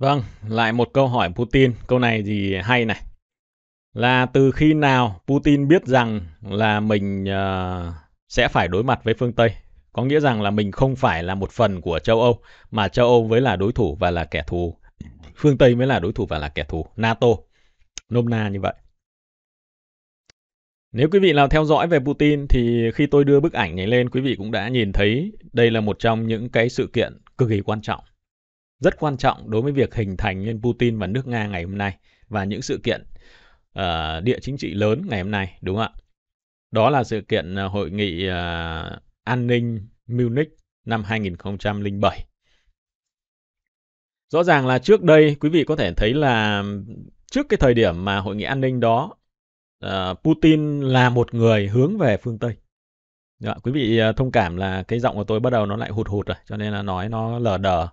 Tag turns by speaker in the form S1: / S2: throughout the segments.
S1: Vâng, lại một câu hỏi Putin. Câu này thì hay này. Là từ khi nào Putin biết rằng là mình uh, sẽ phải đối mặt với phương Tây? Có nghĩa rằng là mình không phải là một phần của châu Âu, mà châu Âu mới là đối thủ và là kẻ thù. Phương Tây mới là đối thủ và là kẻ thù. NATO. Nôm na như vậy. Nếu quý vị nào theo dõi về Putin thì khi tôi đưa bức ảnh này lên, quý vị cũng đã nhìn thấy đây là một trong những cái sự kiện cực kỳ quan trọng rất quan trọng đối với việc hình thành nên Putin và nước Nga ngày hôm nay và những sự kiện uh, địa chính trị lớn ngày hôm nay đúng không ạ? Đó là sự kiện ờ, hội nghị uh, an ninh Munich năm 2007. Rõ ràng là trước đây quý vị có thể thấy là trước cái thời điểm mà hội nghị an ninh đó uh, Putin là một người hướng về phương Tây. Đó, dạ, quý vị thông cảm là cái giọng của tôi bắt đầu nó lại hụt hụt rồi, cho nên là nói nó lờ đờ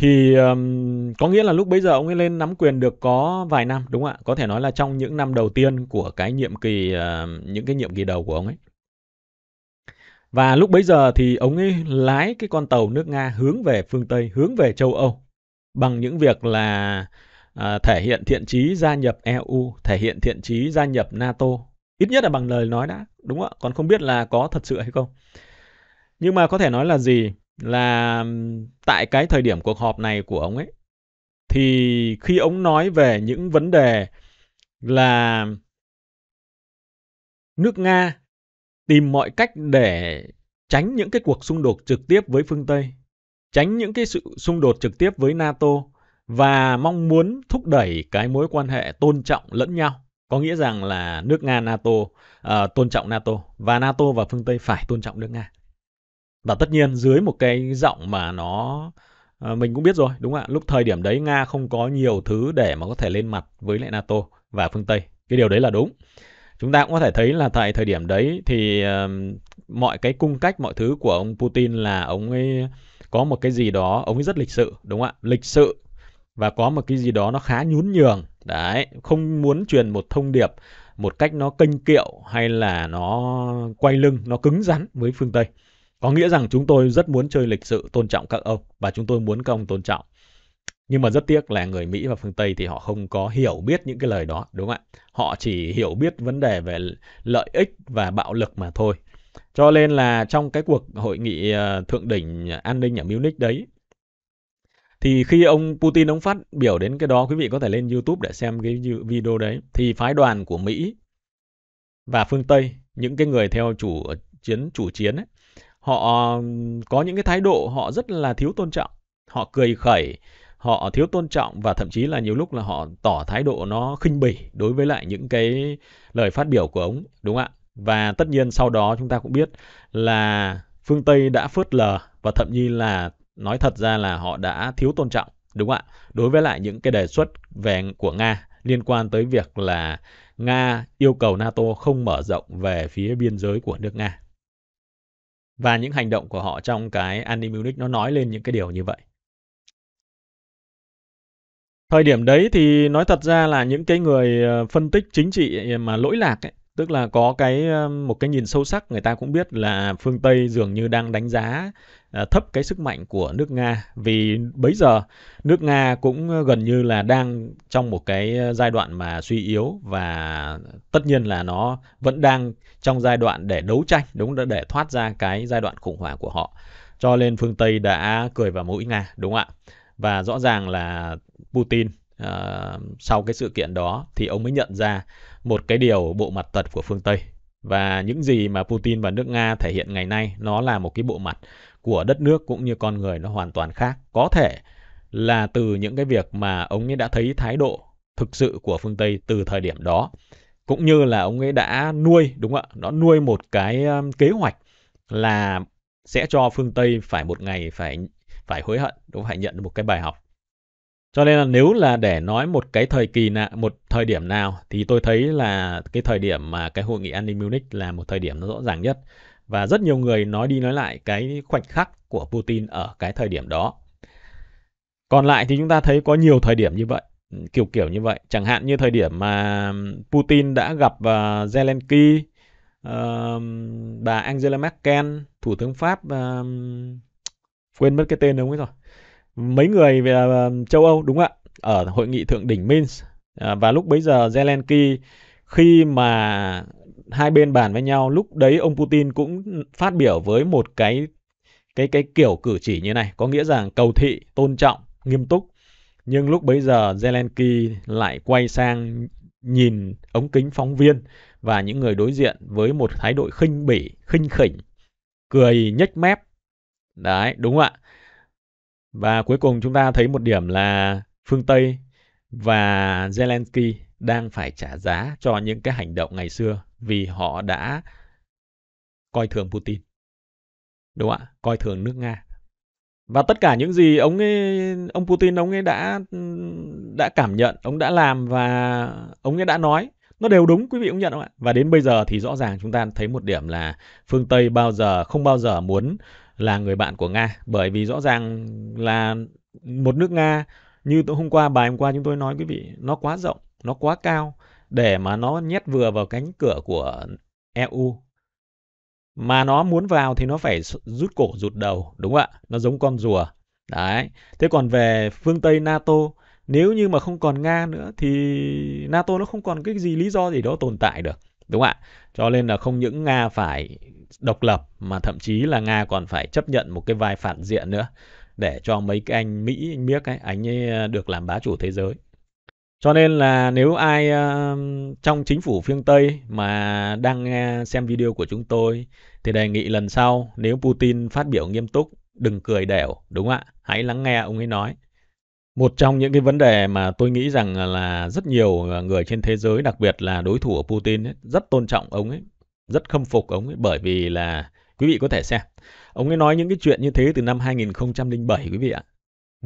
S1: thì um, có nghĩa là lúc bấy giờ ông ấy lên nắm quyền được có vài năm đúng không ạ có thể nói là trong những năm đầu tiên của cái nhiệm kỳ uh, những cái nhiệm kỳ đầu của ông ấy và lúc bấy giờ thì ông ấy lái cái con tàu nước nga hướng về phương tây hướng về châu âu bằng những việc là à, thể hiện thiện chí gia nhập EU, thể hiện thiện chí gia nhập NATO. Ít nhất là bằng lời nói đã, đúng không ạ? Còn không biết là có thật sự hay không. Nhưng mà có thể nói là gì? là tại cái thời điểm cuộc họp này của ông ấy thì khi ông nói về những vấn đề là nước Nga tìm mọi cách để tránh những cái cuộc xung đột trực tiếp với phương Tây, tránh những cái sự xung đột trực tiếp với NATO và mong muốn thúc đẩy cái mối quan hệ tôn trọng lẫn nhau. Có nghĩa rằng là nước Nga NATO uh, tôn trọng NATO và NATO và phương Tây phải tôn trọng nước Nga. Và tất nhiên dưới một cái giọng mà nó ờ, mình cũng biết rồi, đúng không ạ. Lúc thời điểm đấy Nga không có nhiều thứ để mà có thể lên mặt với lại NATO và phương Tây. Cái điều đấy là đúng. Chúng ta cũng có thể thấy là tại thời điểm đấy thì ờ, mọi cái cung cách mọi thứ của ông Putin là ông ấy có một cái gì đó ông ấy rất lịch sự, đúng không ạ? Lịch sự và có một cái gì đó nó khá nhún nhường. Đấy, không muốn truyền một thông điệp một cách nó kênh kiệu hay là nó quay lưng, nó cứng rắn với phương Tây. Có nghĩa rằng chúng tôi rất muốn chơi lịch sự tôn trọng các ông và chúng tôi muốn các ông tôn trọng. Nhưng mà rất tiếc là người Mỹ và phương Tây thì họ không có hiểu biết những cái lời đó, đúng không ạ? Họ chỉ hiểu biết vấn đề về lợi ích và bạo lực mà thôi. Cho nên là trong cái cuộc hội nghị ờ, thượng đỉnh an ninh ở Munich đấy, thì khi ông Putin ông phát biểu đến cái đó, quý vị có thể lên YouTube để xem cái video đấy, thì phái đoàn của Mỹ và phương Tây, những cái người theo chủ chiến chủ chiến ấy, họ có những cái thái độ họ rất là thiếu tôn trọng họ cười khẩy họ thiếu tôn trọng và thậm chí là nhiều lúc là họ tỏ thái độ nó khinh bỉ đối với lại những cái lời phát biểu của ông đúng không ạ và tất nhiên sau đó chúng ta cũng biết là phương tây đã phớt lờ và thậm chí là nói thật ra là họ đã thiếu tôn trọng đúng không ạ đối với lại những cái đề xuất về của nga liên quan tới việc là nga yêu cầu nato không mở rộng về phía biên giới của nước nga và những hành động của họ trong cái Andy Munich nó nói lên những cái điều như vậy. Thời điểm đấy thì nói thật ra là những cái người ờ, phân tích chính trị ờ, mà lỗi lạc ấy, tức là có cái ờ, một cái nhìn sâu sắc người ta cũng biết là phương Tây dường như đang đánh giá À, thấp cái sức mạnh của nước Nga vì bấy giờ nước Nga cũng ờ, gần như là đang trong một cái ờ, giai đoạn mà suy yếu và tất nhiên là nó vẫn đang trong giai đoạn để đấu tranh đúng để thoát ra cái giai đoạn khủng hoảng của họ cho nên phương Tây đã cười vào mũi Nga đúng ạ và rõ ràng là Putin uh, sau cái sự kiện đó thì ông mới nhận ra một cái điều bộ mặt tật của phương Tây và những gì mà Putin và nước Nga thể hiện ngày nay nó là một cái bộ mặt của đất nước cũng như con người nó hoàn toàn khác. Có thể là từ những cái việc mà ông ấy đã thấy thái độ thực sự của phương Tây từ thời điểm đó. Cũng như là ông ấy đã nuôi, đúng không ạ? Nó nuôi một cái um, kế hoạch là sẽ cho phương Tây phải một ngày phải phải hối hận, đúng không? phải nhận một cái bài học cho nên là nếu là để nói một cái thời kỳ nào, một thời điểm nào thì tôi thấy là cái thời điểm mà cái hội nghị an ninh Munich là một thời điểm nó rõ ràng nhất và rất nhiều người nói đi nói lại cái khoảnh khắc của Putin ở cái thời điểm đó. Còn lại thì chúng ta thấy có nhiều thời điểm như vậy, kiểu kiểu như vậy. Chẳng hạn như thời điểm mà Putin đã gặp uh, Zelensky, ờ, bà Angela Merkel, Thủ tướng Pháp, quên mất cái tên đúng ấy rồi mấy người về à, châu Âu đúng ạ ở hội nghị thượng đỉnh Minsk à, và lúc bấy giờ Zelensky khi mà hai bên bàn với nhau lúc đấy ông Putin cũng phát biểu với một cái cái cái kiểu cử chỉ như này có nghĩa rằng cầu thị tôn trọng nghiêm túc nhưng lúc bấy giờ Zelensky lại quay sang nhìn ống kính phóng viên và những người đối diện với một thái độ khinh bỉ khinh khỉnh cười nhếch mép đấy đúng ạ và cuối cùng chúng ta thấy một điểm là phương Tây và Zelensky đang phải trả giá cho những cái hành động ngày xưa vì họ đã coi thường Putin. Đúng không ạ? Coi thường nước Nga. Và tất cả những gì ông ấy, ông Putin ông ấy đã đã cảm nhận, ông đã làm và ông ấy đã nói nó đều đúng quý vị cũng nhận không ạ? Và đến bây giờ thì rõ ràng chúng ta thấy một điểm là phương Tây bao giờ không bao giờ muốn là người bạn của Nga bởi vì rõ ràng là một nước Nga như hôm qua bài hôm qua chúng tôi nói quý vị nó quá rộng nó quá cao để mà nó nhét vừa vào cánh cửa của EU mà nó muốn vào thì nó phải rút cổ rụt đầu đúng không ạ nó giống con rùa đấy thế còn về phương Tây NATO nếu như mà không còn Nga nữa thì NATO nó không còn cái gì lý do gì đó tồn tại được đúng không ạ cho nên là không những Nga phải độc lập mà thậm chí là Nga còn phải chấp nhận một cái vai phản diện nữa để cho mấy cái anh Mỹ anh Miếc ấy anh ấy ờ, được làm bá chủ thế giới. Cho nên là nếu ai ờ, trong chính phủ phương Tây mà đang nghe ờ, xem video của chúng tôi thì đề nghị lần sau nếu Putin phát biểu nghiêm túc đừng cười đẻo đúng không ạ? Hãy lắng nghe ông ấy nói. Một trong những cái vấn đề mà tôi nghĩ rằng là rất nhiều người trên thế giới, đặc biệt là đối thủ của Putin ấy, rất tôn trọng ông ấy rất khâm phục ông ấy bởi vì là quý vị có thể xem. Ông ấy nói những cái chuyện như thế từ năm 2007 quý vị ạ.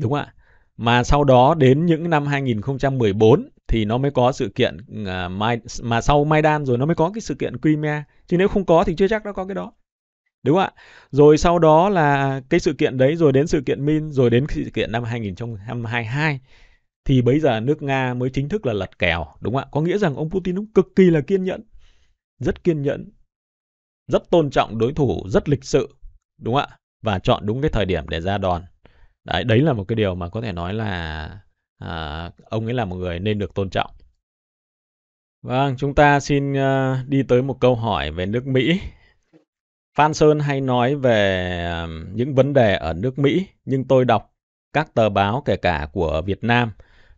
S1: Đúng ạ? Mà sau đó đến những năm 2014 thì nó mới có sự kiện uh, Mai, mà sau Maidan rồi nó mới có cái sự kiện Crimea. Chứ nếu không có thì chưa chắc nó có cái đó. Đúng ạ? Rồi sau đó là cái sự kiện đấy rồi đến sự kiện Min rồi đến sự kiện năm 2022 thì bây giờ nước Nga mới chính thức là lật kèo, đúng ạ? Có nghĩa rằng ông Putin cũng cực kỳ là kiên nhẫn rất kiên nhẫn, rất tôn trọng đối thủ, rất lịch sự, đúng không ạ? Và chọn đúng cái thời điểm để ra đòn. Đấy, đấy là một cái điều mà có thể nói là à, ông ấy là một người nên được tôn trọng. Vâng, chúng ta xin uh, đi tới một câu hỏi về nước Mỹ. Phan Sơn hay nói về à, những vấn đề ở nước Mỹ, nhưng tôi đọc các tờ báo kể cả của Việt Nam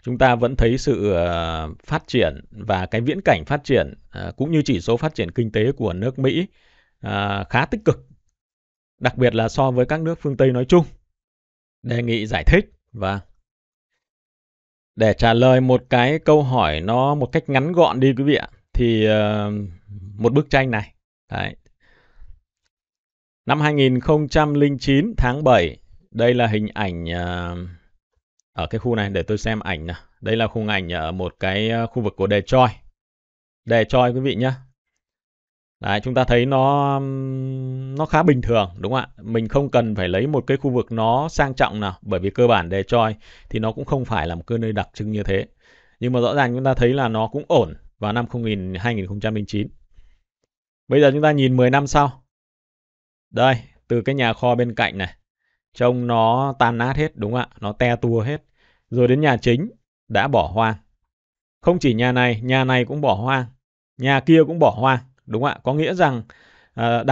S1: chúng ta vẫn thấy sự ờ, phát triển và cái viễn cảnh phát triển ờ, cũng như chỉ số phát triển kinh tế của nước Mỹ ờ, khá tích cực, đặc biệt là so với các nước phương Tây nói chung. Đề nghị giải thích và để trả lời một cái câu hỏi nó một cách ngắn gọn đi quý vị ạ thì một bức tranh này. Đấy. Năm 2009 tháng 7, đây là hình ảnh ở cái khu này để tôi xem ảnh nào. Đây là khung ảnh ở một cái ờ, khu vực của Detroit. Detroit quý vị nhé. Đấy, chúng ta thấy nó nó khá bình thường đúng không ạ? Mình không cần phải lấy một cái khu vực nó sang trọng nào bởi vì cơ bản Detroit thì nó cũng không phải là một cái nơi đặc trưng như thế. Nhưng mà rõ ràng chúng ta thấy là nó cũng ổn vào năm 2000, 2009. Bây giờ chúng ta nhìn 10 năm sau. Đây, từ cái nhà kho bên cạnh này. Trông nó tan nát hết đúng không ạ, nó te tua hết. Rồi đến nhà chính, đã bỏ hoang. Không chỉ nhà này, nhà này cũng bỏ hoang. Nhà kia cũng bỏ hoang, đúng không ạ. Có nghĩa rằng... Uh,